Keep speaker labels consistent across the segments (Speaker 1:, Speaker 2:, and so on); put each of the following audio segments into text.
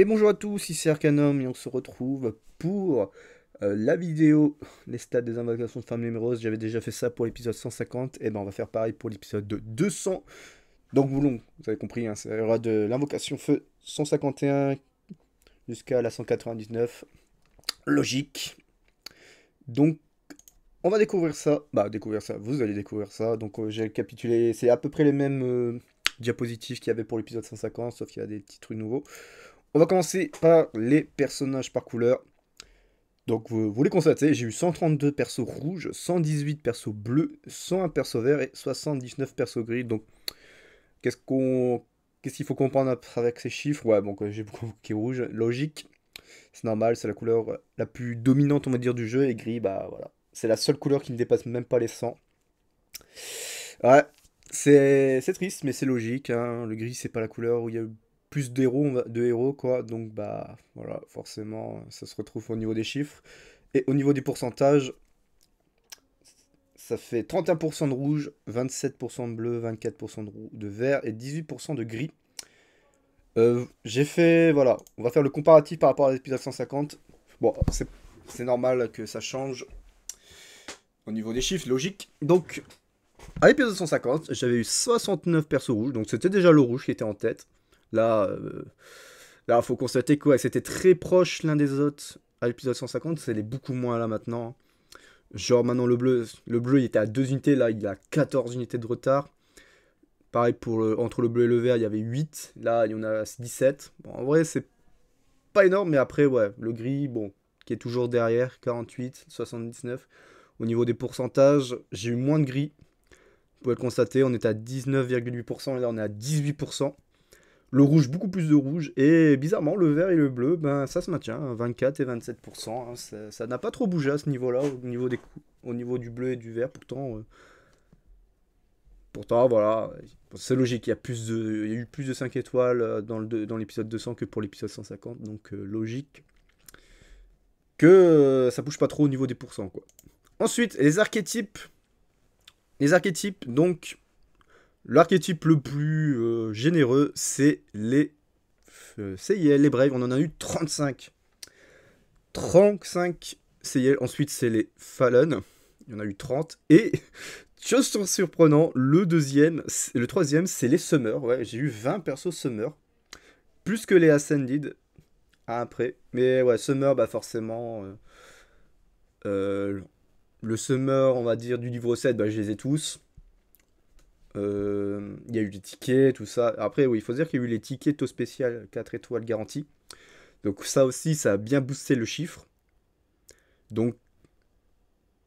Speaker 1: Et bonjour à tous, ici Arcanum et on se retrouve pour euh, la vidéo Les stats des invocations de femmes numéreuses. J'avais déjà fait ça pour l'épisode 150, et ben on va faire pareil pour l'épisode 200. Donc voulons, vous avez compris, hein, ça ira de l'invocation feu 151 jusqu'à la 199. Logique. Donc on va découvrir ça. Bah découvrir ça, vous allez découvrir ça. Donc euh, j'ai capitulé, c'est à peu près les mêmes... Euh, diapositives qu'il y avait pour l'épisode 150, sauf qu'il y a des petits trucs nouveaux. On va commencer par les personnages par couleur. Donc vous, les constatez, j'ai eu 132 persos rouges, 118 persos bleus, 101 persos verts et 79 persos gris. Donc qu'est-ce qu'on qu'est-ce qu'il faut comprendre avec ces chiffres Ouais, bon, j'ai beaucoup qui est rouge, logique. C'est normal, c'est la couleur la plus dominante, on va dire, du jeu. Et gris, bah voilà. C'est la seule couleur qui ne dépasse même pas les 100. Ouais, c'est triste, mais c'est logique. Hein. Le gris, c'est pas la couleur où il y a plus d'héros, quoi. Donc bah voilà, forcément, ça se retrouve au niveau des chiffres. Et au niveau des pourcentages, ça fait 31% de rouge, 27% de bleu, 24% de, de vert et 18% de gris. Euh, j'ai fait, voilà, on va faire le comparatif par rapport à l'épisode 150. Bon, c'est normal que ça change au niveau des chiffres, logique. Donc, à l'épisode 150, j'avais eu 69 persos rouges, donc c'était déjà le rouge qui était en tête. Là, il euh, faut constater que c'était très proche l'un des autres à l'épisode 150. C'est beaucoup moins là maintenant. Genre maintenant le bleu, le bleu il était à 2 unités, là il a 14 unités de retard. Pareil pour entre le bleu et le vert, il y avait 8. Là, il y en a 17. en vrai, c'est pas énorme, mais après, ouais, le gris, bon, qui est toujours derrière, 48, 79. Au niveau des pourcentages, j'ai eu moins de gris. Vous pouvez le constater, on est à 19,8%, là on est à 18%. Le rouge, beaucoup plus de rouge. Et bizarrement, le vert et le bleu, ben, ça se maintient. 24 hein, et 27%. Hein. ça, n'a pas trop bougé à ce niveau-là, au, niveau au niveau du bleu et du vert. Pourtant, euh, pourtant voilà, c'est logique. Il y, a plus de, eu plus de 5 étoiles euh, dans, l'épisode 200 que pour l'épisode 150. Donc, euh, logique que ça bouge pas trop au niveau des pourcents. Quoi. Ensuite, les archétypes. Les archétypes, donc, L'archétype le plus euh, généreux, c'est les, euh, CIL, les Braves. On en a eu 35. 35 CIL. Ensuite, c'est les Fallen. Il y en a eu 30. Et, chose surprenant, le deuxième, le troisième, c'est les Summer. Ouais, j'ai eu 20 persos Summer. Plus que les Ascended. Ah, après. Mais ouais, Summer, bah forcément. Euh, euh, le Summer, on va dire, du livre 7, bah, je les ai tous. Euh, il y a eu des tickets, tout ça. Après, oui, il faut dire qu'il y a eu les tickets taux spécial 4 étoiles garantie. Donc ça aussi, ça a bien boosté le chiffre. Donc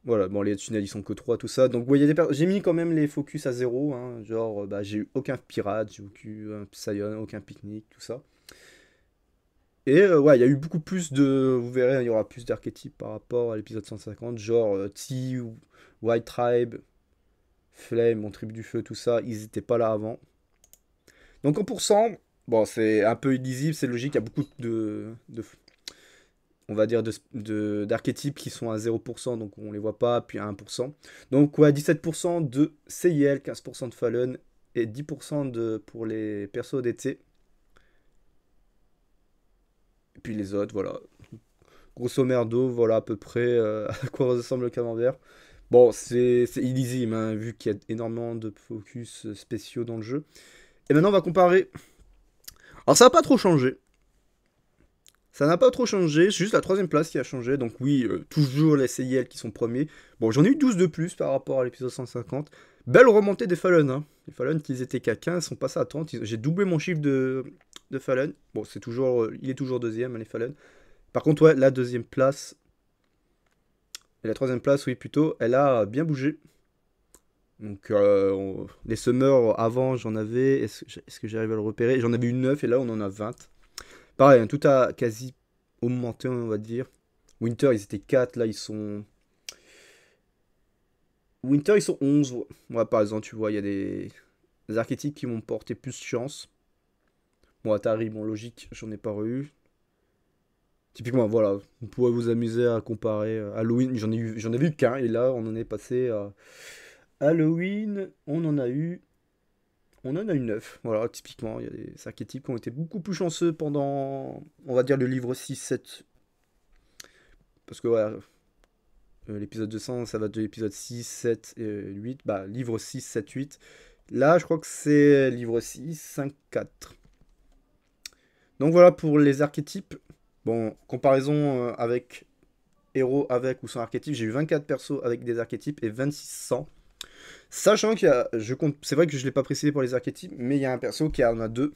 Speaker 1: voilà, bon, les tunnels ils sont que 3, tout ça. Donc, ouais, des j'ai mis quand même les focus à 0. Hein. Genre, euh, bah, j'ai eu aucun pirate, j'ai eu aucun euh, aucun pique-nique, tout ça. Et ouais, il y a eu beaucoup plus de. Vous verrez, il y aura plus d'archétypes par rapport à l'épisode 150. Genre, euh, ou White Tribe, Flame, mon trip du feu, tout ça, ils n'étaient pas là avant. Donc en pourcent, bon, c'est un peu illisible, c'est logique, il y a beaucoup de, on va dire, d'archétypes de, d'archétypes qui sont à 0%, donc on les voit pas, puis à 1%. Donc ouais, 17% de CIL, 15% de Fallon et 10% de, pour les persos d'été. Et puis les autres, voilà. Grosso d'eau, voilà à peu près euh, à quoi ressemble le camembert. Bon, c'est illisible, hein, vu qu'il y a énormément de focus euh, spéciaux dans le jeu. Et maintenant, on va comparer. Alors, ça n'a pas trop changé. Ça n'a pas trop changé, c'est juste la troisième place qui a changé. Donc oui, euh, toujours les CIL qui sont premiers. Bon, j'en ai eu 12 de plus par rapport à l'épisode 150. Belle remontée des Fallen. Hein. Les Fallen, qu'ils étaient qu'à 15, sont passés à 30. J'ai doublé mon chiffre de, de Fallen. Bon, c'est toujours, euh, il est toujours deuxième, hein, les Fallen. Par contre, ouais, la deuxième place, et la troisième place, oui, plutôt, elle a bien bougé. Donc, euh, les summers avant, j'en avais. Est-ce que j'arrive à le repérer J'en avais eu 9 et là, on en a 20. Pareil, hein, tout a quasi augmenté, on va dire. Winter, ils étaient 4. Là, ils sont. Winter, ils sont 11. Moi, par exemple, tu vois, il y a des... archétypes qui m'ont porté plus de chance. Moi, bon, Atari, bon, logique, j'en ai pas eu. Typiquement, voilà, vous pourrait vous amuser à comparer euh, Halloween. J'en ai ai vu qu'un, et là, on en est passé à Halloween. On en a eu, on en a eu neuf. Voilà, typiquement, il y a des archétypes qui ont été beaucoup plus chanceux pendant, on va dire, le livre 6, 7. Parce que, voilà. Euh, l'épisode 200, ça va de l'épisode 6, 7, et 8. Bah, livre 6, 7, 8. Là, je crois que c'est livre 6, 5, 4. Donc voilà pour les archétypes. Bon, comparaison euh, avec héros avec ou sans archétype, j'ai eu 24 persos avec des archétypes et 26 sans. Sachant qu'il je compte, c'est vrai que je ne l'ai pas précisé pour les archétypes, mais il y a un perso qui en a deux.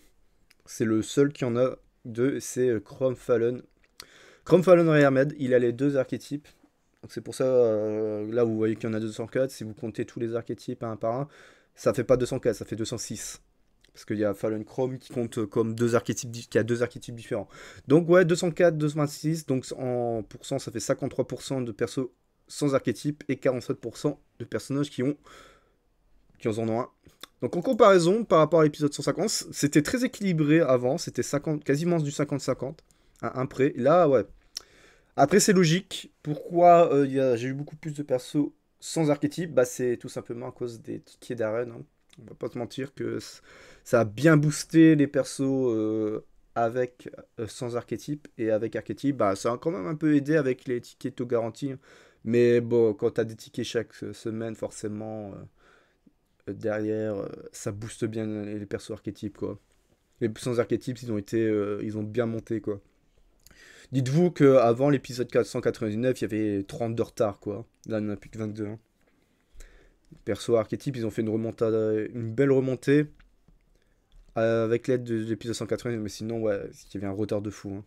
Speaker 1: C'est le seul qui en a deux, c'est euh, Chrome Chrome et Rearmed, il a les deux archétypes. Donc c'est pour ça, euh, là vous voyez qu'il y en a 204, si vous comptez tous les archétypes un par un, ça fait pas 204, ça fait 206 parce qu'il y a Fallen Chrome qui compte euh, comme deux archétypes, qui a deux archétypes différents. Donc ouais, 204, 226, donc en pourcent, ça fait 53% de persos sans archétype et 47% de personnages qui ont qui en ont un. Donc en comparaison, par rapport à l'épisode 150, c'était très équilibré avant, c'était quasiment du 50-50 à un près. Là, ouais. Après, c'est logique. Pourquoi euh, j'ai eu beaucoup plus de persos sans archétype bah, C'est tout simplement à cause des tickets d'arène. Hein. On va pas se mentir que ça a bien boosté les persos euh, avec euh, sans archétype et avec archétype bah ça a quand même un peu aidé avec les tickets taux garantie. mais bon quand t'as des tickets chaque euh, semaine forcément derrière ça booste bien les, persos archétypes quoi les sans archétypes ils ont été ils ont bien monté quoi dites-vous que avant l'épisode 499 il y avait 30 de retard quoi là il a plus que 22 Les hein. perso archétypes, ils ont fait une remontée, une belle remontée euh, avec l'aide de, l'épisode 180, mais sinon, ouais, il qui avait un retard de fou. Hein.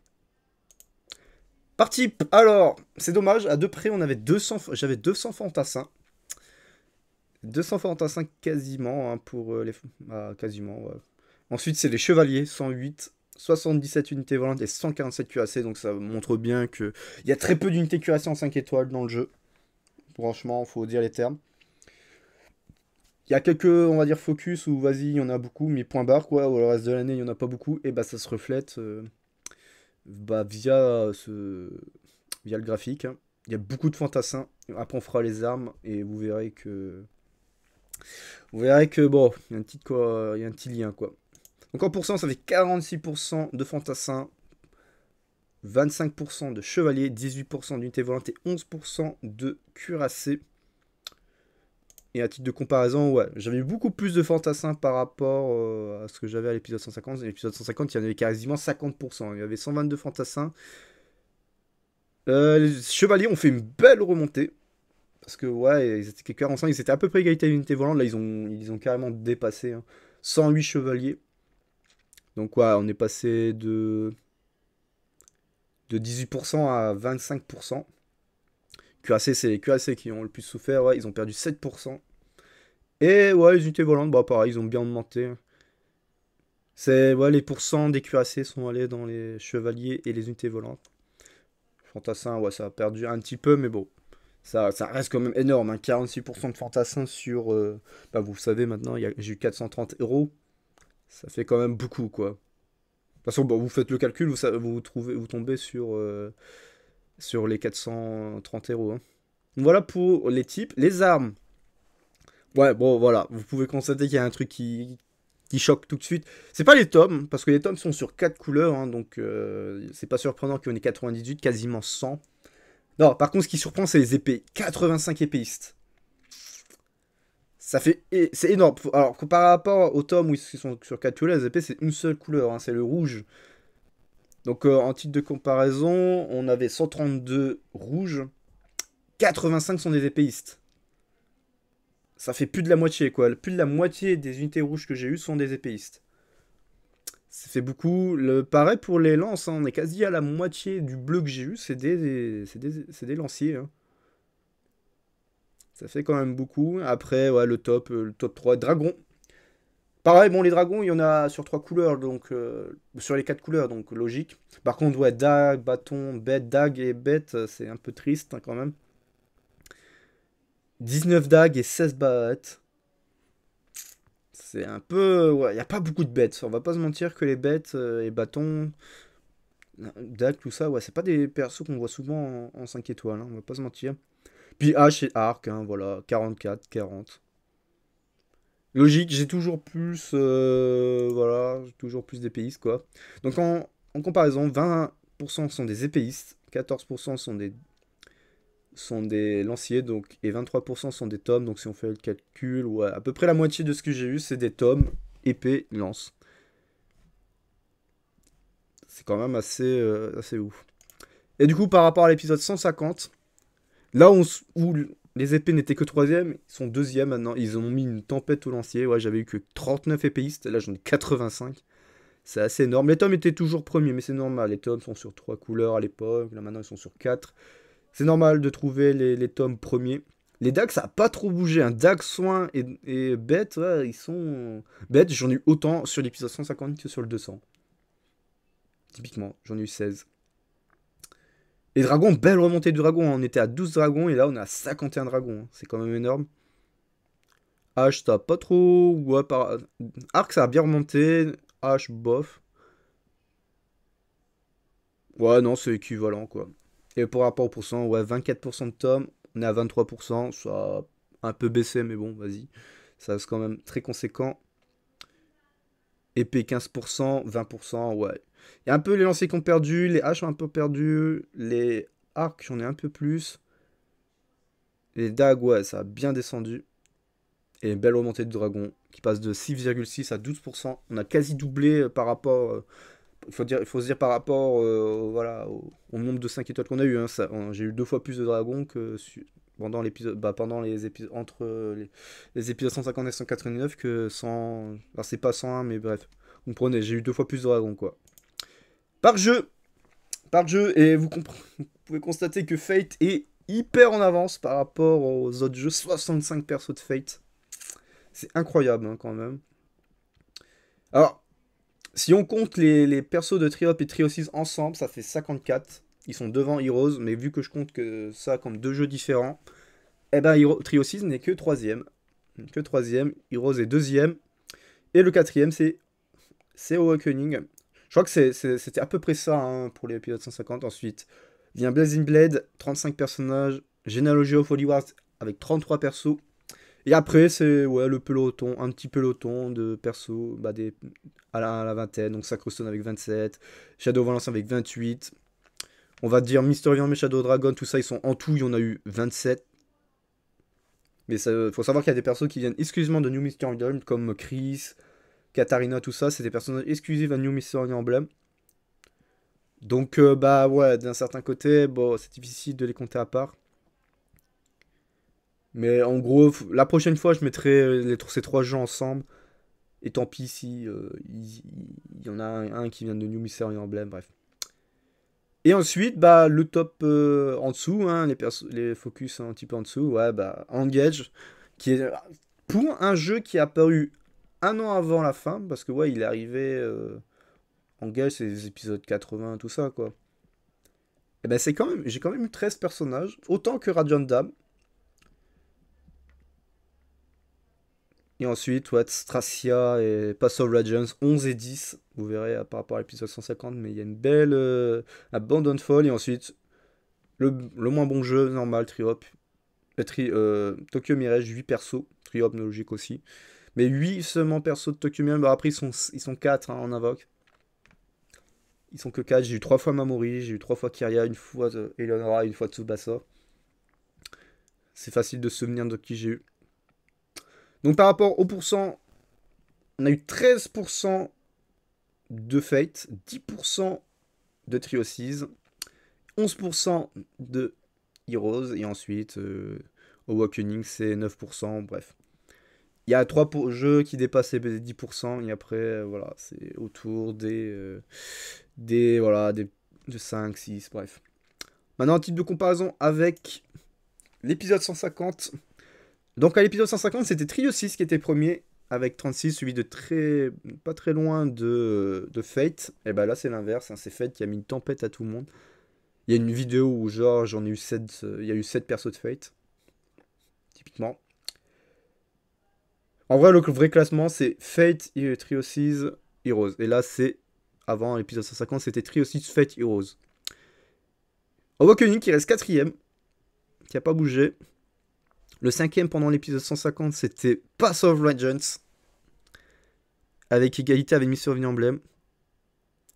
Speaker 1: Parti Alors, c'est dommage, à deux près, on avait 200, j'avais 200 fantassins. 200 fantassins quasiment, hein, pour euh, les... Bah, quasiment, ouais. Ensuite, c'est les chevaliers, 108, 77 unités volantes et 147 QAC, donc ça montre bien que il y a très peu d'unités cuirassées en 5 étoiles dans le jeu. Franchement, faut dire les termes il y a quelques, on va dire, focus où vas-y, il y en a beaucoup, mais point barre, quoi, ou le reste de l'année, il n'y en a pas beaucoup, et bah ça se reflète euh, bah, via, ce, via le graphique. Hein. Il y a beaucoup de fantassins. Après, on fera les armes, et vous verrez que. Vous verrez que, bon, il y a un petit, quoi, il y a un petit lien, quoi. Donc en pourcentage ça fait 46% de fantassins, 25% de chevaliers, 18% d'unités volantes et 11% de cuirassés. Et à titre de comparaison, ouais, j'avais beaucoup plus de fantassins par rapport euh, à ce que j'avais à l'épisode 150. L'épisode 150, il y en avait quasiment 50%. Il y avait 122 fantassins. Euh, les chevaliers ont fait une belle remontée. Parce que, ouais, ils étaient ils étaient à peu près égalité à l'unité volante. Là, ils ont, ils ont carrément dépassé. 108 hein, chevaliers. Donc, ouais, on est passé de, de 18% à 25%. QAC, c'est les QAC qui ont le plus souffert, ouais, ils ont perdu 7%. Et ouais, les unités volantes, bah pareil, ils ont bien augmenté. C'est ouais, les pourcents des QAC sont allés dans les chevaliers et les unités volantes. Fantassin, ouais, ça a perdu un petit peu, mais bon. Ça, ça reste quand même énorme, hein. 46% de fantassins sur... Euh, bah vous savez maintenant, j'ai eu 430 euros. Ça fait quand même beaucoup, quoi. De toute façon, bah, vous faites le calcul, vous, vous, trouvez, vous tombez sur... Euh, sur les 430 héros. Hein. Voilà pour les types. Les armes. Ouais, bon, voilà. Vous pouvez constater qu'il y a un truc qui, qui choque tout de suite. C'est pas les tomes, parce que les tomes sont sur 4 couleurs, hein, donc euh, c'est pas surprenant qu'on ait 98, quasiment 100. Non, par contre, ce qui surprend, c'est les épées. 85 épéistes. Ça fait... C'est énorme. Alors, par rapport aux tomes où ils sont sur 4 couleurs, les épées, c'est une seule couleur, hein. c'est le rouge. Donc euh, en titre de comparaison, on avait 132 rouges, 85 sont des épéistes. Ça fait plus de la moitié quoi. Plus de la moitié des unités rouges que j'ai eues sont des épéistes. Ça fait beaucoup. Le, pareil pour les lances, hein. on est quasi à la moitié du bleu que j'ai eu, c'est des, des, lanciers. Hein. Ça fait quand même beaucoup. Après, ouais, le top, euh, le top 3, dragon. Pareil, bon, les dragons, il y en a sur trois couleurs, donc euh, sur les quatre couleurs, donc logique. Par contre, ouais, dag, bâton, bête, dag et bête, euh, c'est un peu triste hein, quand même. 19 dag et 16 bêtes. C'est un peu. Ouais, il n'y a pas beaucoup de bêtes. On va pas se mentir que les bêtes euh, et bâtons, dag, tout ça, ouais, c'est pas des persos qu'on voit souvent en, cinq 5 étoiles, hein, on va pas se mentir. Puis H et arc, hein, voilà, 44, 40. Logique, j'ai toujours plus. Euh, voilà, toujours plus d'épéistes, quoi. Donc en, comparaison, 20% sont des épéistes, 14% sont des sont des lanciers donc et 23% sont des tomes donc si on fait le calcul à peu près la moitié de ce que j'ai eu c'est des tomes épée lance c'est quand même assez euh, assez ouf et du coup par rapport à l'épisode 150 là on, où les épées n'étaient que troisième, ils sont deuxième maintenant. Ils ont mis une tempête au lancier. Ouais, j'avais eu que 39 épéistes, là j'en ai 85. C'est assez énorme. Les tomes étaient toujours premiers, mais c'est normal. Les tomes sont sur trois couleurs à l'époque, là maintenant ils sont sur quatre. C'est normal de trouver les, tomes premiers. Les Dax, ça n'a pas trop bougé. Un hein. Dax, Soin et, Bête, ils sont. bêtes, j'en ai eu autant sur l'épisode 150 que sur le 200. Typiquement, j'en ai eu 16. Les dragons, belle remontée du dragon, hein. On était à 12 dragons et là on est à 51 dragons. Hein. C'est quand même énorme. H, ça pas trop. Ouais, par... Arc, ça a bien remonté. H, bof. Ouais, non, c'est équivalent, quoi. Et pour rapport au pourcent, ouais, 24% de tomes, on est à 23%, ça a un peu baissé, mais bon, vas-y. Ça reste quand même très conséquent. épée 15%, 20%, ouais. Il y a un peu les lancers qui ont perdu, les haches ont un peu perdu, les arcs j'en ai un peu plus. Les dagues, ouais, ça a bien descendu. Et une belle remontée de dragon qui passe de 6,6 à 12%. On a quasi doublé euh, par rapport. Euh, il faut, dire, faut se dire par rapport euh, voilà, au, nombre de 5 étoiles qu'on a eu. Hein. J'ai eu deux fois plus de dragons que pendant l'épisode bah, pendant les épisodes entre les, épisodes 150 et 189 que 100 alors c'est pas 101 mais bref vous comprenez prenez j'ai eu deux fois plus de dragons quoi par jeu. Par jeu, et vous, pouvez constater que Fate est hyper en avance par rapport aux autres jeux. 65 persos de Fate. C'est incroyable hein, quand même. Alors, si on compte les, persos de Triop et Triosis ensemble, ça fait 54. Ils sont devant Heroes, mais vu que je compte que ça comme deux jeux différents, eh ben Triosis n'est que troisième. Que troisième, Heroes est deuxième. Et le quatrième, c'est c'est Awakening. Je crois que c'était à peu près ça hein, pour les l'épisode 150. Ensuite, vient Blazing Blade, 35 personnages, Généalogie of Holy Wars avec 33 persos. Et après, c'est ouais, le peloton, un petit peloton de persos bah, des, à, la, vingtaine. Donc Stone avec 27, Shadow Valence avec 28. On va dire Mysterion, et Shadow Dragon, tout ça, ils sont en tout, il y en a eu 27. Mais il faut savoir qu'il y a des persos qui viennent exclusivement de New Mysterium, comme Chris, Katarina, tout ça, c'est des personnages exclusifs à New Mystery Emblem. Donc, euh, bah ouais, d'un certain côté, bon, c'est difficile de les compter à part. Mais en gros, la prochaine fois, je mettrai euh, les, ces trois gens ensemble. Et tant pis si euh, il y, en a un, qui vient de New Mystery Emblem, bref. Et ensuite, bah, le top en dessous, hein, les, les focus un petit peu en dessous, ouais, bah, Engage, qui est pour un jeu qui est apparu un an avant la fin, parce que ouais, il est arrivé euh, en gage, c'est les épisodes 80, tout ça, quoi. Et eh ben c'est quand même, j'ai quand même eu 13 personnages, autant que Radiant Dam. Et ensuite, ouais, Stracia et Pass of Legends, 11 et 10, vous verrez par rapport à l'épisode 150, mais il y a une belle euh, abandon et ensuite, le, moins bon jeu, normal, Triop, euh, euh, Tokyo Mirage, 8 persos, Triop, logique aussi. Mais 8 seulement perso de Tokumium. Bah, après, ils sont, ils sont 4 hein, en invoque. Ils sont que 4. J'ai eu 3 fois Mamori, j'ai eu 3 fois Kyria, une fois euh, Eleonora, une fois Tsubasa. C'est facile de se souvenir de qui j'ai eu. Donc par rapport au pourcent, on a eu 13% de Fate, 10% de Triosis, 11% de Heroes, et ensuite euh, Awakening c'est 9%, bref il y a trois jeux qui dépassent les 10%, et après, euh, voilà, c'est autour des, euh, des, voilà, de 5, 6, bref. Maintenant, un titre de comparaison avec l'épisode 150. Donc, à l'épisode 150, c'était Trio 6 qui était premier, avec 36, suivi de très, pas très loin de, euh, de Fate. Et ben là, c'est l'inverse, hein, c'est Fate qui a mis une tempête à tout le monde. Il y a une vidéo où, genre, j'en ai eu 7, il y a eu 7 persos de Fate, typiquement. En vrai, le vrai classement, c'est Fate, Triosis, Heroes. Et là, c'est. Avant l'épisode 150, c'était Triosis, Fate, Heroes. Awakening qui reste quatrième, qui n'a pas bougé. Le cinquième pendant l'épisode 150, c'était Pass of Legends. Avec égalité avec Miss the Emblem.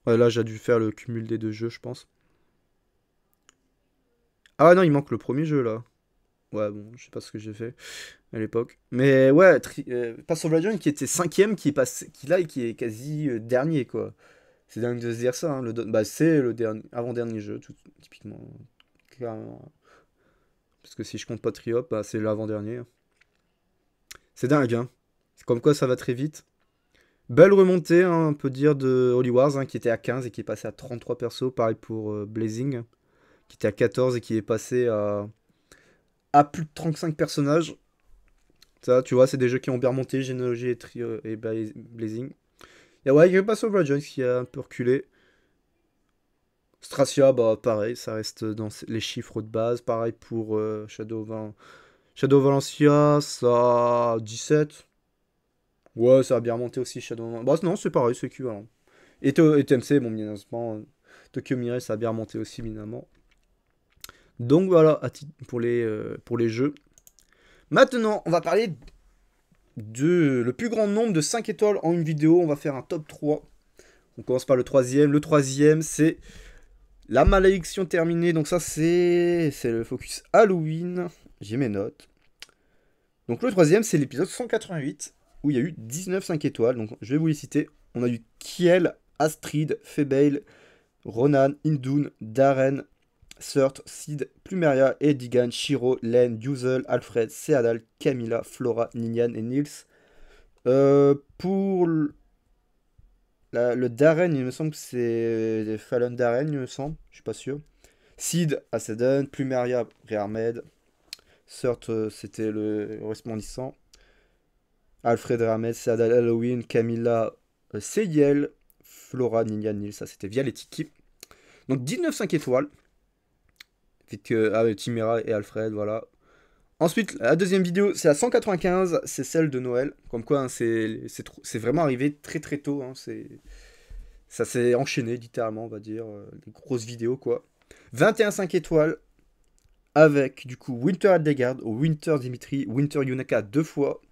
Speaker 1: là, j'ai dû faire le cumul des deux jeux, je pense. Ah non, il manque le premier jeu là. Ouais, bon, je sais pas ce que j'ai fait à l'époque. Mais ouais, euh, pas sur qui était cinquième, qui, passe, qui là, et qui est quasi euh, dernier, quoi. C'est dingue de se dire ça, hein, le bah, c'est le dernier, avant-dernier jeu, typiquement. Clairement. Parce que si je compte pas Triop, bah, c'est l'avant-dernier. C'est dingue, hein. comme quoi ça va très vite. Belle remontée, hein, on peut dire, de Holy Wars, hein, qui était à 15 et qui est passé à 33 persos. Pareil pour euh, Blazing, qui était à 14 et qui est passé à, à plus de 35 personnages tu vois, c'est des jeux qui ont bien remonté, Généalogie et, Trio, euh, et Blazing. Et ouais, il y a Pass of Joint qui a un peu reculé. Stracia, bah pareil, ça reste dans les chiffres de base. Pareil pour euh, Shadow, Shadow Valencia, ça 17. Ouais, ça a bien remonté aussi Shadow Bah non, c'est pareil, c'est équivalent. Et, et, TMC, bon, bien évidemment, euh, Tokyo mirai ça a bien remonté aussi, évidemment. Donc voilà, pour les, pour les jeux. Maintenant, on va parler de le plus grand nombre de 5 étoiles en une vidéo. On va faire un top 3. On commence par le troisième. Le troisième, c'est la malédiction terminée. Donc ça, c'est le focus Halloween. J'ai mes notes. Donc le troisième, c'est l'épisode 188, où il y a eu 19 5 étoiles. Donc je vais vous les citer. On a eu Kiel, Astrid, Febale, Ronan, Indun, Darren, Surt, Sid, Plumeria, Edigan, Shiro, Len, Yuzel, Alfred, Seadal, Camilla, Flora, Ninian et Nils. Euh, pour le Darren, il me semble que c'est Fallon Darren, il me semble, je suis pas sûr. Sid, Acedon, Plumeria, Rearmed. Surt, euh, c'était le resplendissant. Alfred Rearmed, Seadal, Halloween, Camilla, euh, Seyel, Flora, Ninian, Nils. Ça, c'était via les Donc 19 5 étoiles avec que. Timera ah et Alfred, voilà. Ensuite, la deuxième vidéo, c'est la 195, c'est celle de Noël. Comme quoi, hein, c'est vraiment arrivé très très tôt. Hein, ça s'est enchaîné, littéralement, on va dire. Euh, des grosses vidéos, quoi. 21 5 étoiles, avec du coup Winter Aldegard, Winter Dimitri, Winter Yunaka deux fois,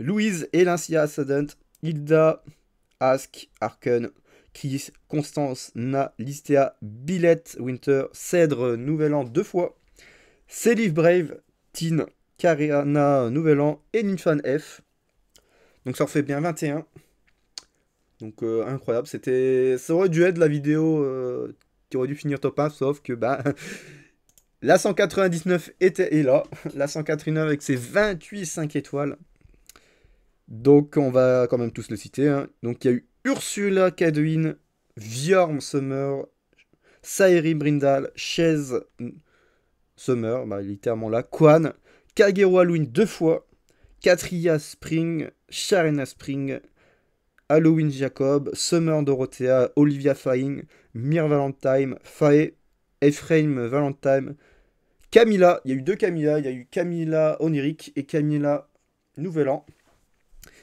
Speaker 1: Louise et Lancia Assadent, Hilda, Ask, Arken, Kiss, Constance, Na, Listea, Billette, Winter, Cèdre, Nouvel An deux fois, Selif Brave, Tin, Kariana, Nouvel An et Ninfan F. Donc ça en fait bien 21. Donc euh, incroyable, c'était ça aurait dû être la vidéo euh, qui aurait dû finir top 1 sauf que bah la 199 était et là, la 189 avec ses 28 5 étoiles. Donc on va quand même tous le citer hein. Donc il y a eu Ursula Cadwin, Viorm Summer, Brindal, Chaise Summer, bah, littéralement là, Kwan, Kagero Halloween deux fois, Katria Spring, Sharena Spring, Halloween Jacob, Summer Dorothea, Olivia Faying, Mir Valentine, Fae, Ephraim Valentine, Camilla, il y a eu deux Camilla, il y a eu Camilla Oniric, et Camilla Nouvel An.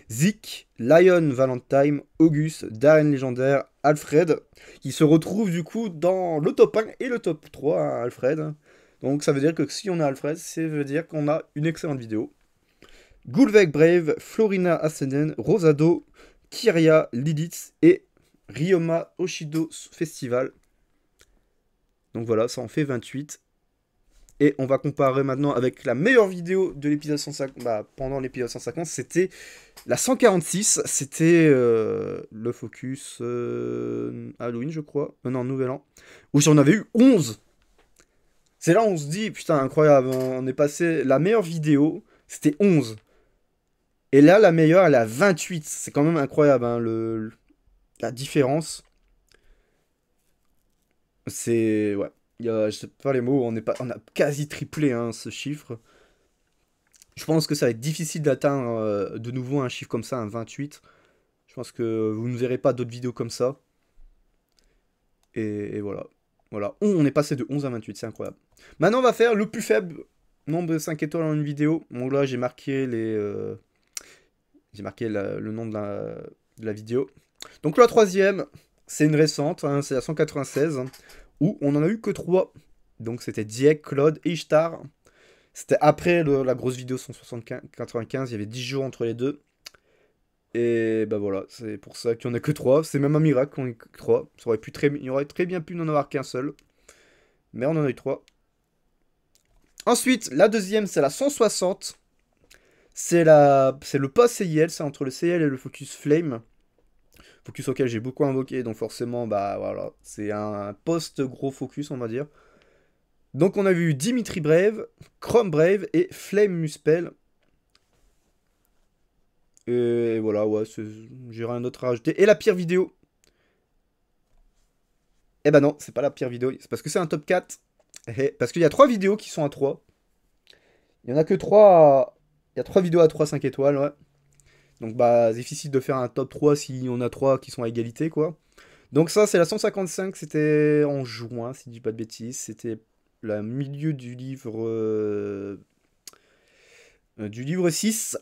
Speaker 1: Zik, Lion Valentine, August, Darren Légendaire, Alfred, qui se retrouvent du coup dans le top 1 et le top 3, hein, Alfred. Donc ça veut dire que si on a Alfred, ça veut dire qu'on a une excellente vidéo. Gulvec Brave, Florina Asenen, Rosado, Kyria Liditz et Ryoma Oshido Festival. Donc voilà, ça en fait 28. Et on va comparer maintenant avec la meilleure vidéo de l'épisode 150, bah, pendant l'épisode 150, c'était la 146, c'était euh, le focus euh, Halloween, je crois, euh, non, Nouvel An, où j'en avais eu 11. C'est là où on se dit, putain, incroyable, on est passé, la meilleure vidéo, c'était 11. Et là, la meilleure, elle a 28. C'est quand même incroyable, hein, le, la différence. C'est... Ouais il y je sais pas les mots, on, est pas, on a quasi triplé hein, ce chiffre. Je pense que ça va être difficile d'atteindre euh, de nouveau un chiffre comme ça, un 28. Je pense que vous ne verrez pas d'autres vidéos comme ça. Et, voilà. Voilà, on, est passé de 11 à 28, c'est incroyable. Maintenant, on va faire le plus faible nombre de 5 étoiles en une vidéo. donc là, j'ai marqué les... Euh, j'ai marqué le nom de la, vidéo. Donc, la troisième, c'est une récente, hein, c'est la 196 où on en a eu que trois. Donc c'était Dieck, Claude et Ishtar. C'était après la grosse vidéo 195, il y avait 10 jours entre les deux. Et bah voilà, c'est pour ça qu'il n'y en a que 3. C'est même un miracle qu'on ait que 3. aurait pu très, il aurait très bien pu n'en avoir qu'un seul. Mais on en a eu 3. Ensuite, la deuxième, c'est la 160. C'est le pas cil c'est entre le CIL et le Focus Flame. Focus auquel j'ai beaucoup invoqué, donc forcément, bah voilà, c'est un post-gros focus, on va dire. Donc on a vu Dimitri Brave, Chrome Brave et Flame Muspel. Et voilà, ouais, j'ai rien d'autre à rajouter. Et la pire vidéo Eh ben non, c'est pas la pire vidéo, c'est parce que c'est un top 4. Eh, parce qu'il y a 3 vidéos qui sont à 3. Il y en a que 3 Il y a 3 vidéos à 3-5 étoiles, ouais. Donc, bah, difficile de faire un top 3 si on a 3 qui sont à égalité, quoi. Donc, ça, c'est la 155, c'était en juin, si je dis pas de bêtises. C'était le milieu du livre. Euh, euh, du livre 6,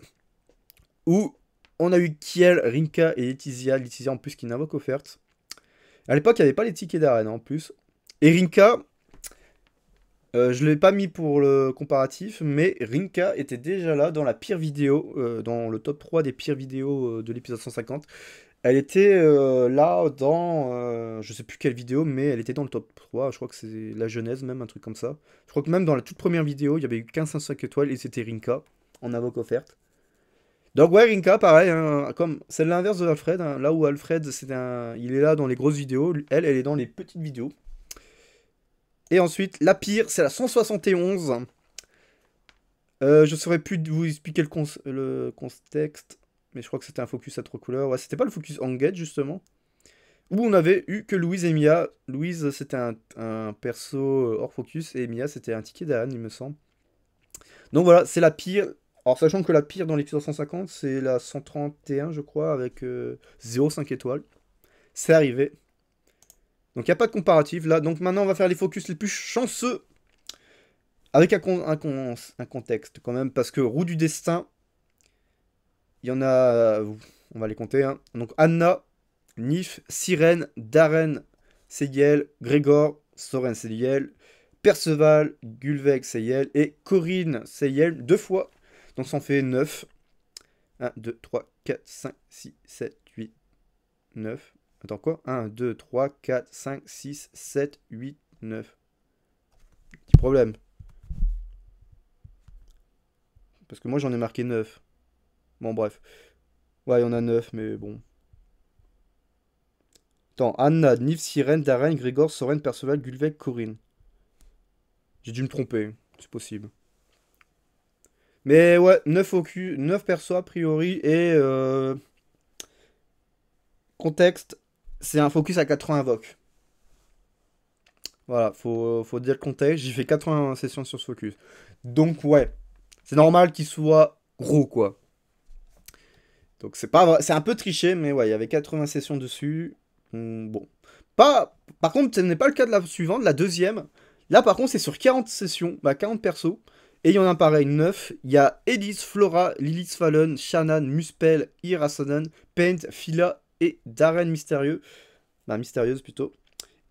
Speaker 1: où on a eu Kiel, Rinka et Letizia. Letizia en plus qui n'a pas offerte. À l'époque, il n'y avait pas les tickets d'arène en plus. Et Rinka, euh, je ne l'ai pas mis pour le comparatif, mais Rinka était déjà là dans la pire vidéo, euh, dans le top 3 des pires vidéos euh, de l'épisode 150. Elle était là dans, je sais plus quelle vidéo, mais elle était dans le top 3, je crois que c'est la Genèse même, un truc comme ça. Je crois que même dans la toute première vidéo, il y avait eu 5 étoiles et c'était Rinka, en avoc offerte. Donc ouais, Rinka, pareil, hein, comme c'est l'inverse de Alfred, hein. là où Alfred, il est là dans les grosses vidéos, elle, elle est dans les petites vidéos. Et ensuite, la pire, c'est la 171. Euh, je ne saurais plus vous expliquer le, contexte, mais je crois que c'était un focus à trois couleurs. Ouais, c'était pas le focus Engage, justement. Où on avait eu que Louise et Mia. Louise, c'était un, perso euh, hors focus, et Mia, c'était un ticket d'Anne, il me semble. Donc voilà, c'est la pire. Alors, sachant que la pire dans l'épisode 150, c'est la 131, je crois, avec 0,5 euh, étoiles. C'est arrivé. Donc il n'y a pas de comparatif là. Donc maintenant on va faire les focus les plus chanceux. Avec un, con un, con un contexte quand même. Parce que roue du destin. Il y en a... On va les compter. Hein. Donc Anna, Nif, Sirène, Darren, Seyel, Grégor, Soren Seyel, Perceval, Gulveg Seyel et Corinne Seyel deux fois. Donc ça en fait 9. 1, 2, 3, 4, 5, 6, 7, 8, 9. Attends quoi 1, 2, 3, 4, 5, 6, 7, 8, 9. Petit problème. Parce que moi j'en ai marqué 9. Bon bref. Ouais, il y en a 9, mais bon. Attends, Anna, Nif, Sirène, Darren, Grégor, Soren, Perceval, Gulvec, Corinne. J'ai dû me tromper, c'est possible. Mais ouais, 9 au cul, 9 persos a priori, et euh, contexte, c'est un focus à 80 VOC. Voilà, faut, faut dire le contexte. J'ai fait 80 sessions sur ce focus. Donc, ouais, c'est normal qu'il soit gros, quoi. Donc, c'est pas c'est un peu triché, mais ouais, il y avait 80 sessions dessus. Hmm, bon. Pas, par contre, ce n'est pas le cas de la suivante, la deuxième. Là, par contre, c'est sur 40 sessions, bah 40 persos. Et il y en a pareil, 9. Il y a Edith, Flora, Lilith Fallon, Shannon, Muspel, Irasanan, Paint, Phila et Mystérieux. Bah, mystérieuse plutôt.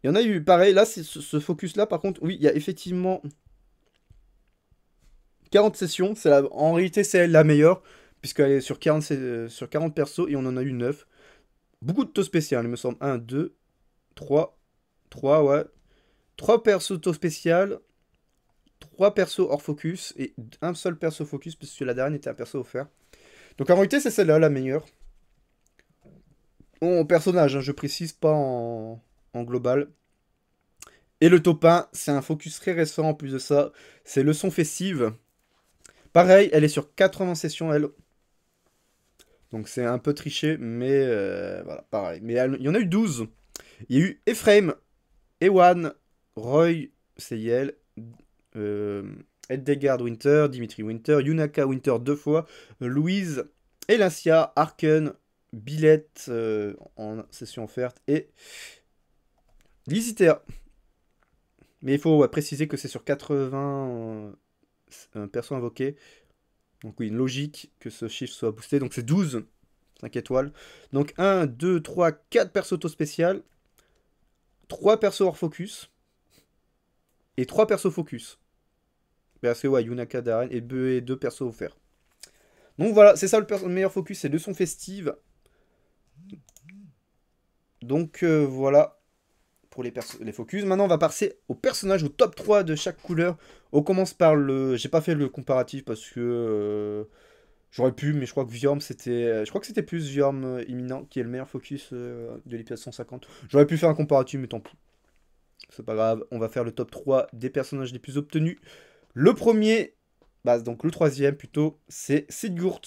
Speaker 1: Il y en a eu, pareil, là, c'est ce focus-là, par contre, oui, il y a effectivement 40 sessions. En réalité, c'est la meilleure, puisqu'elle est sur 40, euh, sur 40 persos et on en a eu 9. Beaucoup de taux spécial, hein, il me semble. 1, 2, 3, 3, ouais. 3 persos taux spécial, 3 persos hors focus et un seul perso focus, puisque la dernière était un perso offert. Donc en réalité, c'est celle-là la meilleure en personnage, hein, je précise pas en, global. Et le top 1, c'est un focus très récent en plus de ça, c'est le son Festive. Pareil, elle est sur 80 sessions, elle. Donc c'est un peu triché, mais euh, voilà, pareil. Mais il y en a eu 12. Il y a eu Ephraim, Ewan, Roy, Seyel, Eddegard euh, Winter, Dimitri Winter, Yunaka Winter deux fois, Louise, Elancia, Arken, Billette, euh, en session offerte et l'Isitéa. Mais il faut préciser que c'est sur 80 euh, persos invoqués. Donc oui, une logique que ce chiffre soit boosté. Donc c'est 12, 5 étoiles. Donc 1, 2, 3, 4 persos auto-spécial. 3 persos hors focus. Et 3 persos focus. Parce que ouais, Yunaka Darren et 2 persos offerts. Donc voilà, c'est ça le, meilleur focus, c'est son festive donc euh, voilà pour les, focus. Maintenant, on va passer au personnage, au top 3 de chaque couleur. On commence par le... J'ai pas fait le comparatif parce que... Euh, j'aurais pu, mais je crois que Viorm, c'était... Je crois que c'était plus Viorm euh, imminent, qui est le meilleur focus de l'épisode 150. J'aurais pu faire un comparatif, mais tant pis. C'est pas grave, on va faire le top 3 des personnages les plus obtenus. Le premier, bah, donc le troisième plutôt, c'est Sidgourt.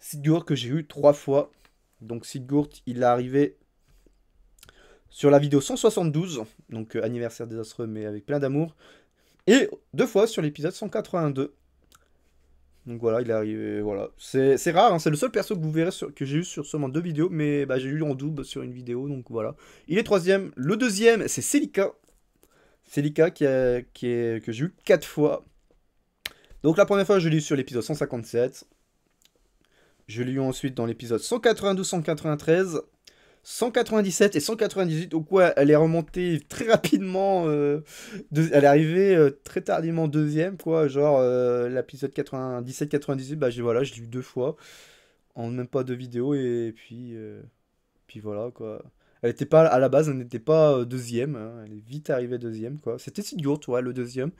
Speaker 1: Sidgourt que j'ai eu trois fois. Donc Sidgourt, il est arrivé sur la vidéo 172, donc euh, anniversaire désastreux mais avec plein d'amour, et deux fois sur l'épisode 182. Donc voilà, il est arrivé, voilà. C'est rare, hein, c'est le seul perso que vous verrez, que j'ai eu sur seulement deux vidéos, mais bah, j'ai eu en double sur une vidéo, donc voilà. Il est troisième. Le deuxième, c'est Celica. Celica qui, qui que j'ai eu quatre fois. Donc la première fois, je l'ai eu sur l'épisode 157. Je l'ai eu ensuite dans l'épisode 192-193. 197 et 198, donc quoi elle est remontée très rapidement, euh, elle est arrivée euh, très tardivement deuxième, quoi, genre euh, l'épisode 97-98, bah voilà, j'ai lu eu deux fois, en même pas deux vidéos, et, puis, puis voilà, quoi. Elle était pas, à la base, elle n'était pas deuxième, hein, elle est vite arrivée deuxième, quoi. C'était si dur, toi, le deuxième.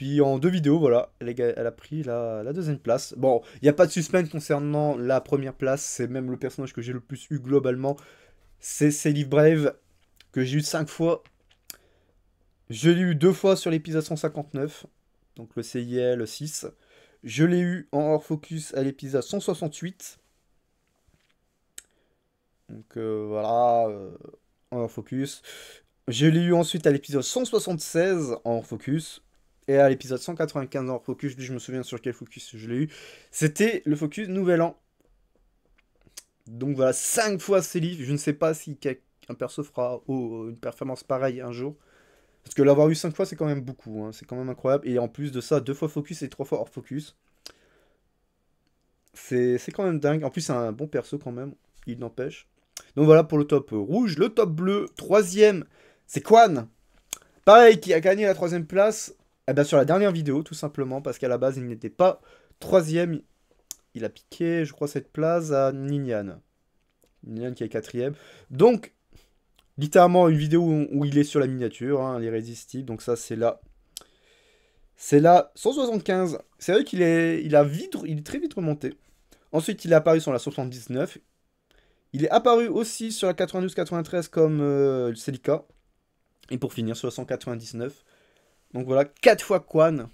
Speaker 1: Puis en deux vidéos, voilà, elle a pris la, deuxième place. Bon, il n'y a pas de suspense concernant la première place. C'est même le personnage que j'ai le plus eu globalement. C'est Célif Brave, que j'ai eu cinq fois. Je l'ai eu deux fois sur l'épisode 159, donc le CIL 6. Je l'ai eu en hors focus à l'épisode 168. Donc euh, voilà, euh, en hors focus. Je l'ai eu ensuite à l'épisode 176 en hors focus et à l'épisode 195 hors focus, je me souviens sur quel focus je l'ai eu, c'était le focus Nouvel An. Donc voilà, 5 fois ses livres, je ne sais pas si un perso fera oh, une performance pareille un jour. Parce que l'avoir eu 5 fois, c'est quand même beaucoup, hein, c'est quand même incroyable. Et en plus de ça, deux fois focus et trois fois hors focus. C'est quand même dingue. En plus, c'est un bon perso quand même, il n'empêche. Donc voilà pour le top rouge. Le top bleu, troisième, c'est Kwan. Pareil, qui a gagné la troisième place. Eh bien, sur la dernière vidéo, tout simplement, parce qu'à la base, il n'était pas troisième. Il a piqué, je crois, cette place à Ninian. Ninian qui est quatrième. Donc, littéralement, une vidéo où, il est sur la miniature, hein, l'irrésistible. Donc, ça, c'est là. C'est là, 175. C'est vrai qu'il est, il a vite, il est très vite remonté. Ensuite, il est apparu sur la 79. Il est apparu aussi sur la 92-93 comme euh, Celica. Et pour finir, sur la 199. Donc voilà, 4 fois Quan.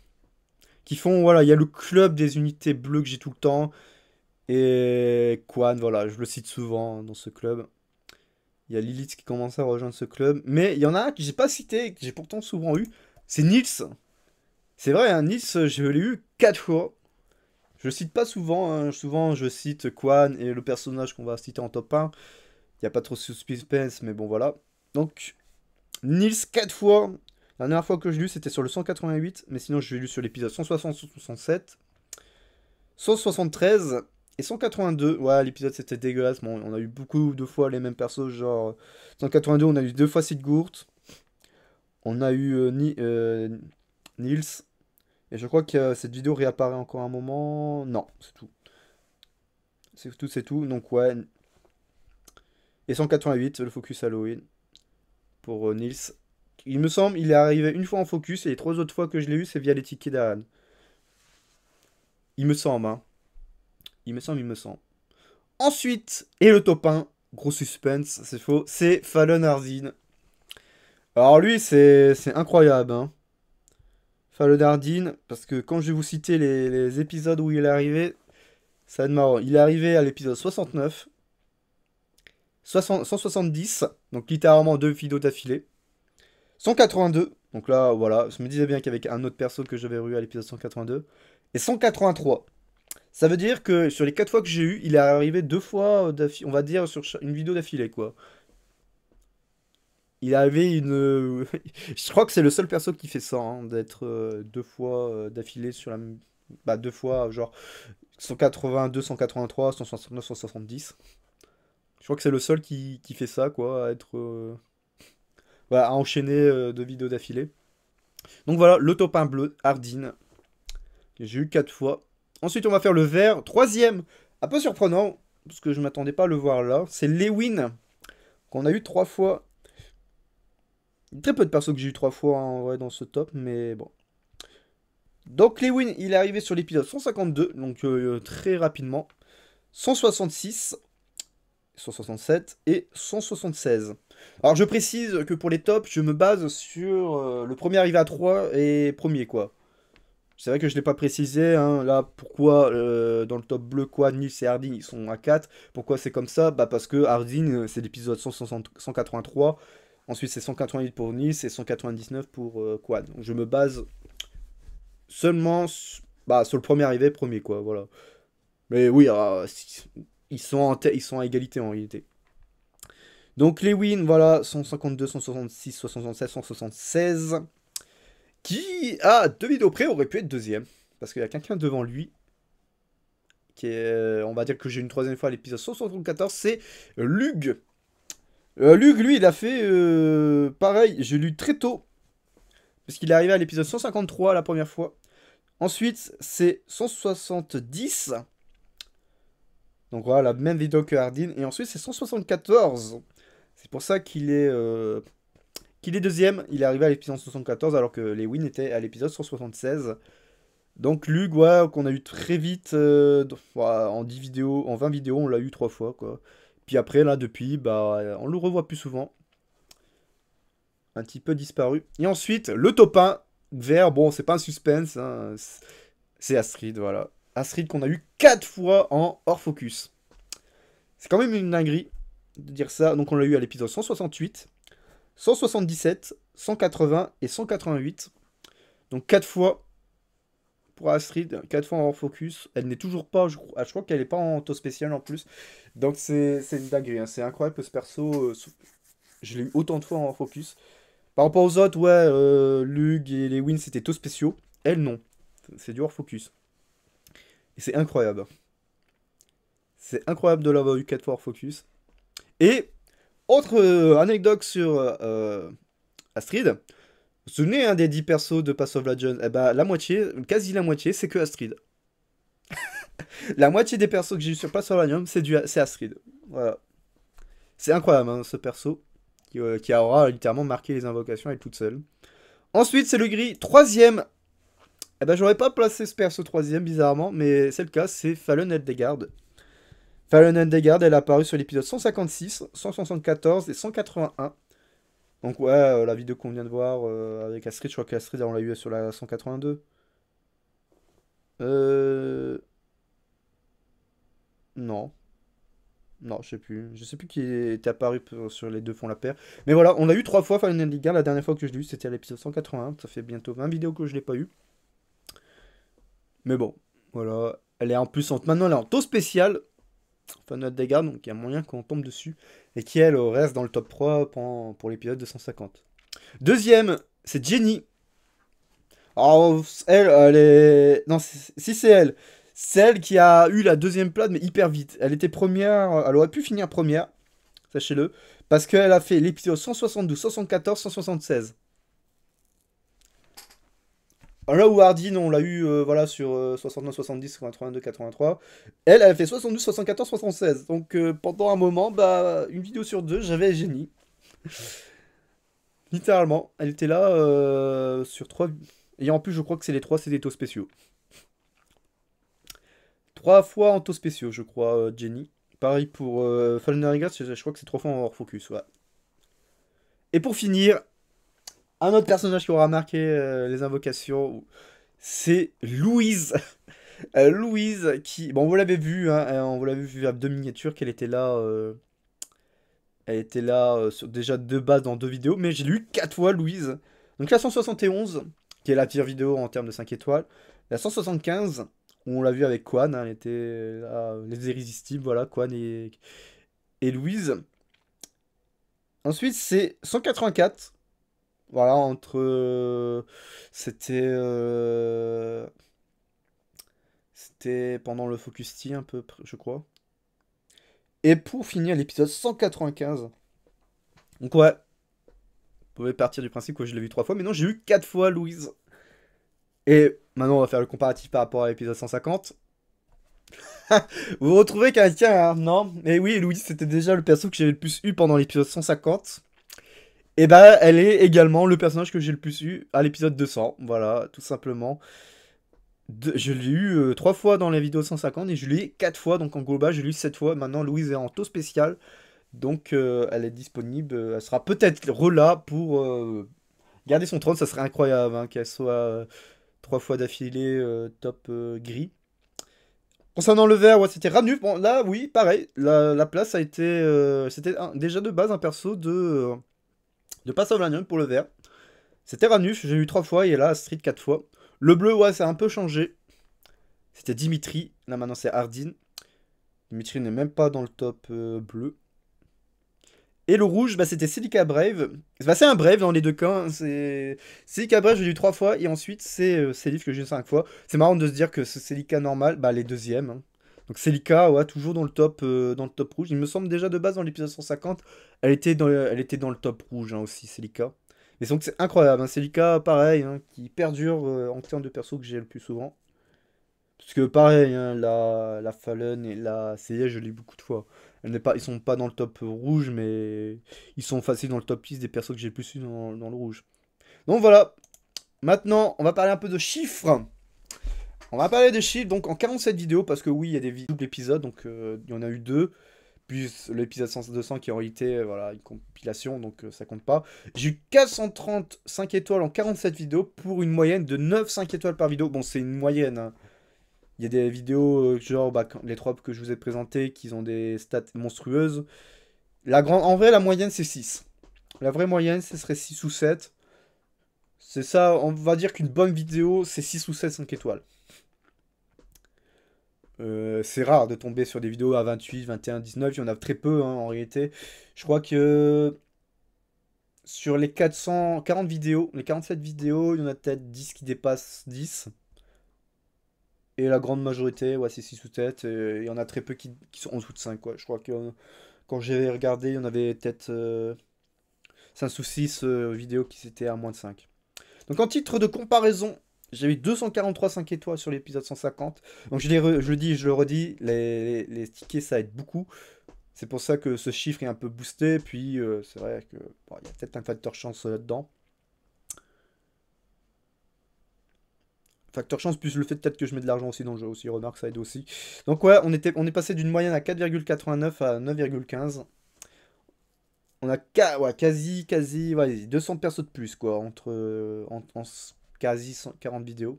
Speaker 1: Qui font, voilà, il y a le club des unités bleues que j'ai tout le temps. Et Quan, voilà, je le cite souvent dans ce club. Il y a Lilith qui commence à rejoindre ce club. Mais il y en a un que j'ai pas cité, que j'ai pourtant souvent eu. C'est Nils. C'est vrai, hein, Nils, je l'ai eu 4 fois. Je cite pas souvent. Hein. Souvent, je cite Quan et le personnage qu'on va citer en top 1. Il n'y a pas trop de suspense, mais bon, voilà. Donc, Nils 4 fois. La dernière fois que je l'ai lu, c'était sur le 188, mais sinon je l'ai lu sur l'épisode 160, 167, 173 et 182. Ouais, l'épisode c'était dégueulasse, on a eu beaucoup de fois les mêmes persos, genre 182, on a eu deux fois Sidgourt, on a eu euh, Ni euh, Nils, et je crois que euh, cette vidéo réapparaît encore un moment. Non, c'est tout. C'est tout, c'est tout, donc ouais. Et 188, le focus Halloween pour Nils. Il me semble, il est arrivé une fois en focus et les trois autres fois que je l'ai eu, c'est via les tickets d'Aran. Il me semble, hein. Il me semble, il me semble. Ensuite, et le top 1, gros suspense, c'est faux, c'est Fallon Ardine. Alors lui, c'est incroyable, hein. Fallon parce que quand je vais vous citer les, épisodes où il est arrivé, ça va être marrant. Il est arrivé à l'épisode 69, 170, donc littéralement deux vidéos d'affilée. 182, donc là, voilà, je me disais bien qu'avec un autre perso que j'avais eu à l'épisode 182, et 183. Ça veut dire que sur les 4 fois que j'ai eu, il est arrivé deux fois, on va dire, sur une vidéo d'affilée, quoi. Il avait une... Euh, je crois que c'est le seul perso qui fait ça, hein, d'être euh, deux fois euh, d'affilée sur la Bah, deux fois, genre, 182, 183, 169, 170. Je crois que c'est le seul qui, qui fait ça, quoi, à être voilà, à enchaîner euh, de vidéos d'affilée. Donc voilà, le top 1 bleu, Hardin. J'ai eu 4 fois. Ensuite, on va faire le vert. Troisième, un peu surprenant, parce que je ne m'attendais pas à le voir là. C'est Lewin, qu'on a eu 3 fois. Très peu de persos que j'ai eu 3 fois hein, en dans ce top, mais bon. Donc Lewin, il est arrivé sur l'épisode 152, donc euh, euh, très rapidement. 166, 167 et 176. Alors je précise que pour les tops, je me base sur euh, le premier arrivé à 3 et premier quoi. C'est vrai que je ne l'ai pas précisé, hein. là, pourquoi euh, dans le top bleu, quoi, Nice et Hardin, ils sont à 4. Pourquoi c'est comme ça Bah parce que Hardin, euh, c'est l'épisode 183, ensuite c'est 188 pour Nice et 199 pour Quad. Donc je me base seulement bah, sur le premier arrivé, premier, quoi, voilà. Mais oui, ah, ils, sont en ils sont à égalité en réalité. Donc les wins, voilà, 152, 166, 176, 176. Qui, à deux vidéos près, aurait pu être deuxième. Parce qu'il y a quelqu'un devant lui. Qui est, euh, on va dire que j'ai une troisième fois l'épisode 174, c'est Lug. Euh, Lug, lui, il a fait euh, pareil, je lu très tôt. Parce qu'il est arrivé à l'épisode 153 la première fois. Ensuite, c'est 170. Donc voilà, la même vidéo que Hardin. Et ensuite, c'est 174. C'est pour ça qu'il est, euh, qu'il est deuxième. Il est arrivé à l'épisode 74 alors que les wins étaient à l'épisode 176. Donc Lug, qu'on a eu très vite euh, bah, en 10 vidéos, en 20 vidéos, on l'a eu trois fois quoi. Puis après là depuis, bah on le revoit plus souvent. Un petit peu disparu. Et ensuite, le top 1 vert, bon, c'est pas un suspense, hein. c'est Astrid, voilà. Astrid qu'on a eu quatre fois en hors focus. C'est quand même une dinguerie de dire ça. Donc on l'a eu à l'épisode 168, 177, 180 et 188. Donc 4 fois pour Astrid, 4 fois en hors focus. Elle n'est toujours pas, je, crois ah, qu'elle n'est pas en taux spécial en plus. Donc c'est une dinguerie, hein. c'est incroyable que ce perso, euh, je l'ai eu autant de fois en hors focus. Par rapport aux autres, ouais, euh, Lug et les wins c'était taux spéciaux. Elle non, c'est du hors focus. Et c'est incroyable. C'est incroyable de l'avoir eu 4 fois hors focus. Et autre euh, anecdote sur euh, Astrid. Vous vous souvenez hein, des 10 persos de Pass of Legends Eh bah, la moitié, quasi la moitié, c'est que Astrid. la moitié des persos que j'ai eu sur Pass of c'est, du, c'est Astrid. Voilà. C'est incroyable, hein, ce perso. Euh, qui, aura littéralement marqué les invocations, elle toute seule. Ensuite, c'est le gris. Troisième. Eh ben, j'aurais pas placé ce perso troisième, bizarrement, mais c'est le cas, c'est des Gardes. Fallen Undergard, elle a apparue sur l'épisode 156, 174 et 181. Donc ouais, euh, la vidéo qu'on vient de voir euh, avec Astrid, je crois qu'Astrid, on l'a eu sur la 182. Euh... Non. Non, je sais plus. Je sais plus qui était apparu sur les deux fonds la paire. Mais voilà, on l'a eu trois fois Fallen Undergard. La dernière fois que je l'ai eu, c'était à l'épisode 181. Ça fait bientôt 20 vidéos que je ne l'ai pas eu. Mais bon, voilà. Elle est en plus Maintenant, elle est en taux spécial enfin notre dégâts, donc il y a moyen qu'on tombe dessus, et qui elle euh, reste dans le top 3 pour, l'épisode 250. Deuxième, c'est Jenny. Alors, elle, elle est... Non, si c'est elle, c'est elle qui a eu la deuxième place, mais hyper vite. Elle était première, euh, elle aurait pu finir première, sachez-le, parce qu'elle a fait l'épisode 172, 174, 176. Là où Hardin, on l'a eu euh, voilà, sur 69, 70, 82, 83. Elle, elle a fait 72, 74, 76. Donc euh, pendant un moment, bah, une vidéo sur deux, j'avais Jenny. Littéralement, elle était là euh, sur trois. Et en plus, je crois que c'est les trois, c'est des taux spéciaux. Trois fois en taux spéciaux, je crois, Jenny. Pareil pour Fallen Regards, je, crois que c'est trois fois en hors focus. Ouais. Et pour finir, un autre personnage qui aura marqué euh, les invocations, c'est Louise. Euh, Louise qui, bon, vous l'avez vu, on vous l'avait vu à hein, euh, deux miniatures qu'elle était là. Elle était là déjà de base dans deux vidéos, mais j'ai lu quatre fois Louise. Donc la 171, qui est la pire vidéo en termes de 5 étoiles. La 175, où on l'a vu avec Quan, hein, elle était les irrésistibles, voilà, Quan et, et Louise. Ensuite, c'est 184, voilà, entre. Euh, c'était. Euh, c'était pendant le Focus T, un peu, je crois. Et pour finir l'épisode 195. Donc, ouais. Vous pouvez partir du principe que je l'ai vu trois fois, mais non, j'ai eu quatre fois Louise. Et maintenant, on va faire le comparatif par rapport à l'épisode 150. vous retrouvez quelqu'un, hein, non Et oui, Louise, c'était déjà le perso que j'avais le plus eu pendant l'épisode 150. Et bah, elle est également le personnage que j'ai le plus eu à l'épisode 200. Voilà, tout simplement. je l'ai eu euh, trois fois dans la vidéo 150 et je l'ai eu 4 fois, donc en global, je l'ai eu 7 fois. Maintenant, Louise est en taux spécial, donc euh, elle est disponible. Euh, elle sera peut-être relâ pour garder son trône, ça serait incroyable hein, qu'elle soit 3 fois d'affilée top gris. Concernant le vert, ouais, c'était Ranuf. Bon, là, oui, pareil, la, la place a été. C'était déjà de base un perso de de Passavlanium pour le vert. C'était Ranus, j'ai eu 3 fois, et là Street 4 fois. Le bleu, ouais, ça a un peu changé. C'était Dimitri, là maintenant c'est Hardin. Dimitri n'est même pas dans le top euh, bleu. Et le rouge, bah, c'était Silica Brave. Bah, c'est un Brave dans les deux cas. Hein, c'est Silica Brave, j'ai eu 3 fois, et ensuite c'est euh, que j'ai eu 5 fois. C'est marrant de se dire que ce Silica normal, bah, les deuxièmes. Hein. Donc Celica, toujours dans le top euh, dans le top rouge. Il me semble déjà de base dans l'épisode 150, elle était dans, euh, elle était dans le top rouge hein, aussi, Celica. Mais donc c'est incroyable, hein. Celica, pareil, hein, qui perdure euh, en termes de perso que j'ai le plus souvent. Parce que pareil, la, la Fallen et la CIA, je l'ai beaucoup de fois. Elles pas, ils sont pas dans le top rouge, mais ils sont facilement dans le top 10 des persos que j'ai le plus eu dans le rouge. Donc voilà, Maintenant, on va parler un peu de chiffres. On va parler des chiffres donc en 47 vidéos parce que oui, il y a des doubles épisodes, donc euh, il y en a eu deux. Plus l'épisode 200 qui est en réalité euh, voilà, une compilation, donc euh, ça compte pas. J'ai eu 435 étoiles en 47 vidéos pour une moyenne de 9 5 étoiles par vidéo. Bon, c'est une moyenne. Hein. Il y a des vidéos genre bah, les trois que je vous ai présentées qui ont des stats monstrueuses. La En vrai, la moyenne c'est 6. La vraie moyenne, ce serait 6 ou 7. C'est ça, on va dire qu'une bonne vidéo, c'est 6 ou 7 5 étoiles. Euh, c'est rare de tomber sur des vidéos à 28, 21, 19, il y en a très peu hein, en réalité. Je crois que sur les 440 vidéos, les 47 vidéos, il y en a peut-être 10 qui dépassent 10. Et la grande majorité, ouais, c'est 6 sous et Il y en a très peu qui, sont en dessous de 5. Quoi. Je crois que quand j'ai regardé, il y en avait peut-être 5 euh, ou 6 euh, vidéos qui étaient à moins de 5. Donc en titre de comparaison, j'ai eu 243 5 étoiles sur l'épisode 150. Donc je, je, le dis, je le redis, les, tickets ça aide beaucoup. C'est pour ça que ce chiffre est un peu boosté. Puis euh, c'est vrai que y a peut-être un facteur chance là-dedans. facteur chance, plus le fait peut-être que je mets de l'argent aussi dans le jeu aussi, remarque, ça aide aussi. Donc ouais, on, était, on est passé d'une moyenne à 4,89 à 9,15. On a ouais, quasi, quasi, 200 persos de plus, quoi, entre, euh, en, en, quasi 40 vidéos.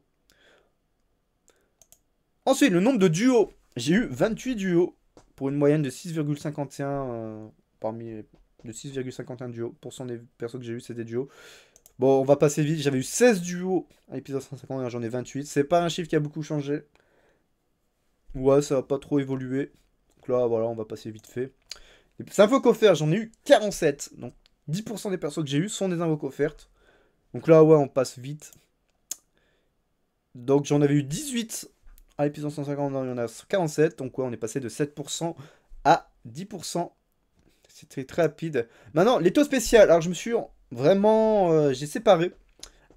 Speaker 1: Ensuite, le nombre de duos. J'ai eu 28 duos pour une moyenne de 6,51 euh, parmi de 6,51 duos. Pour cent des persos que j'ai eu, c'est des duos. Bon, on va passer vite. J'avais eu 16 duos à l'épisode 150, j'en ai 28. C'est pas un chiffre qui a beaucoup changé. Ouais, ça va pas trop évoluer. Donc là, voilà, on va passer vite fait. Les invoques offertes, j'en ai eu 47. Donc 10% des persos que j'ai eu sont des invoques offertes. Donc là, ouais, on passe vite. Donc j'en avais eu 18 à l'épisode 150, il y en a 47. Donc quoi on est passé de 7% à 10%. C'était très rapide. Maintenant, les taux spéciaux. Alors je me suis vraiment... Euh, j'ai séparé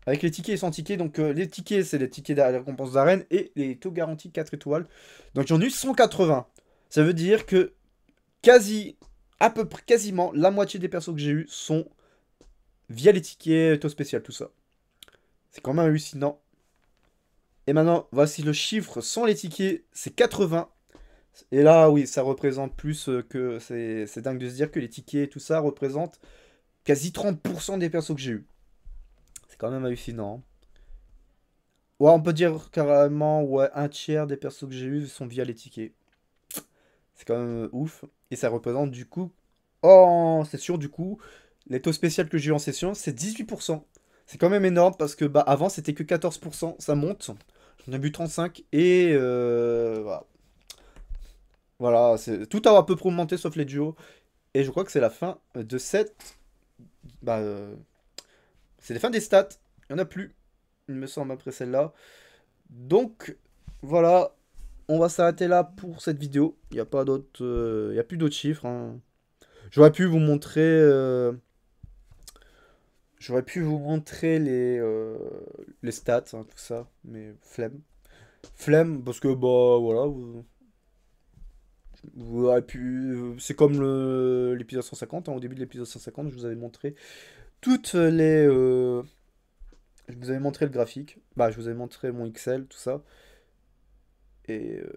Speaker 1: avec les tickets et sans tickets. Donc euh, les tickets, c'est les tickets de récompense d'arène et les taux garantis 4 étoiles. Donc j'en ai eu 180. Ça veut dire que quasi, à peu près, quasiment la moitié des persos que j'ai eu sont via les tickets, taux spécial, tout ça. C'est quand même hallucinant. Et maintenant, voici le chiffre sans les tickets, c'est 80. Et là, oui, ça représente plus euh, que... C'est dingue de se dire que les tickets et tout ça représentent quasi 30% des persos que j'ai eu. C'est quand même hallucinant. Hein. Ouais, on peut dire carrément, ouais, un tiers des persos que j'ai eu sont via les tickets. C'est quand même euh, ouf. Et ça représente du coup, oh, c'est sûr, du coup, les taux spécial que j'ai eu en session, c'est 18%. C'est quand même énorme parce que bah, avant c'était que 14%, ça monte. on a bu 35 et euh, voilà. voilà tout a à peu près augmenté sauf les duos. Et je crois que c'est la fin de cette. Bah, euh, c'est la fin des stats. Il n'y en a plus, il me semble, après celle-là. Donc voilà, on va s'arrêter là pour cette vidéo. Il n'y a pas d'autres, euh, il a plus d'autres chiffres. Hein. J'aurais pu vous montrer. J'aurais pu vous montrer les, euh, les stats, hein, tout ça, mais flemme. Flemme, parce que, bah, voilà, vous, vous aurez pu... C'est comme l'épisode 150, hein, au début de l'épisode 150, je vous avais montré toutes les... Euh, je vous avais montré le graphique, bah, je vous avais montré mon Excel, tout ça. Et euh,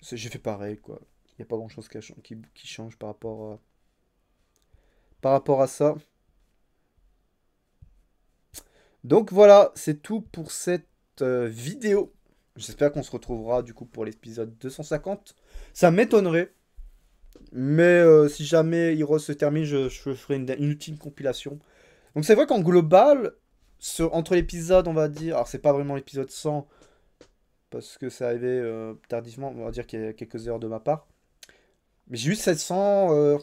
Speaker 1: j'ai fait pareil, quoi. Il n'y a pas grand-chose qui, change par rapport Par rapport à ça. Donc voilà, c'est tout pour cette euh, vidéo. J'espère qu'on se retrouvera du coup pour l'épisode 250. Ça m'étonnerait. Mais euh, si jamais Heroes se termine, je, ferai une, ultime compilation. Donc c'est vrai qu'en global, entre l'épisode, on va dire... Alors c'est pas vraiment l'épisode 100, parce que ça arrivé euh, tardivement, on va dire qu'il y a quelques heures de ma part. Mais j'ai eu 700...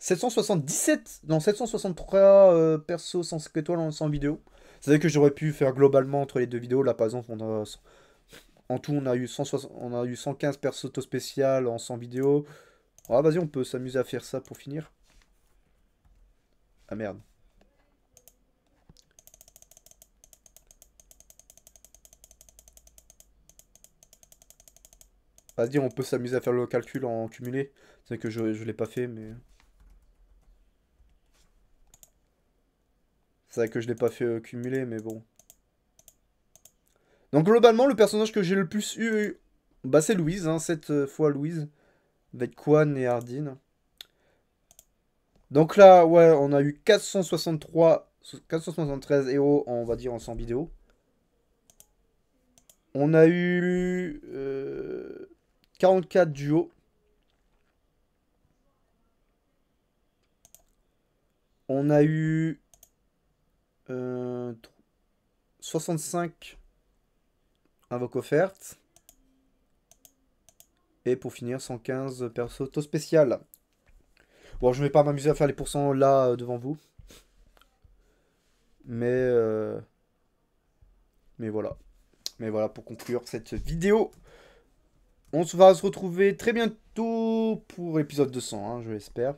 Speaker 1: 777, non 763 perso sans étoiles sans vidéo cest vrai que j'aurais pu faire globalement entre les deux vidéos. Là, par exemple, on en tout, on a, eu 160, on a eu 115 persos auto spéciales en 100 vidéos. Ah, vas-y, on peut s'amuser à faire ça pour finir. Ah, merde. Vas-y, on peut s'amuser à faire le calcul en cumulé. C'est que je ne l'ai pas fait, mais... C'est que je l'ai pas fait euh, cumuler, mais bon. Donc globalement, le personnage que j'ai le plus eu, bah c'est Louise, hein, cette euh, fois Louise, avec Kwan et Ardine. Donc là, ouais, on a eu 463, 473 héros, on va dire, en 100 vidéos. On a eu 44 euh, duos. On a eu 65 euh, invoques offertes Et pour finir, 115 perso auto spécial. Bon, je vais pas m'amuser à faire les pourcents là euh, devant vous. Mais, euh, mais voilà. Mais voilà pour conclure cette vidéo. On se va se retrouver très bientôt pour épisode 200, hein, je l'espère.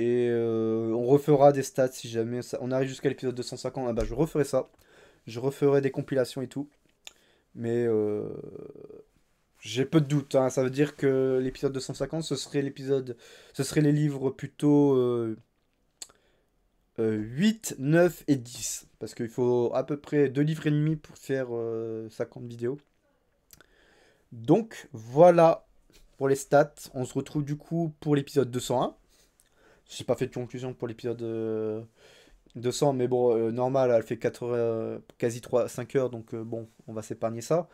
Speaker 1: Et euh, on refera des stats si jamais on arrive jusqu'à l'épisode 250. Ah bah je referai ça. Je referai des compilations et tout. Mais euh, j'ai peu de doutes. Hein. Ça veut dire que l'épisode 250, ce serait l'épisode... Ce serait les livres plutôt... 8, euh, 9 et 10. Parce qu'il faut à peu près 2 livres et demi pour faire 50 vidéos. Donc voilà pour les stats. On se retrouve du coup pour l'épisode 201. J'ai pas fait de conclusion pour l'épisode 200, euh, mais bon, euh, normal, elle fait 4 h euh, quasi 3, 5 heures, donc bon, on va s'épargner ça.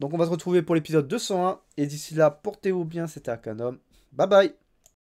Speaker 1: Donc on va se retrouver pour l'épisode 201, et d'ici là, portez-vous bien, c'était Akanom. Bye bye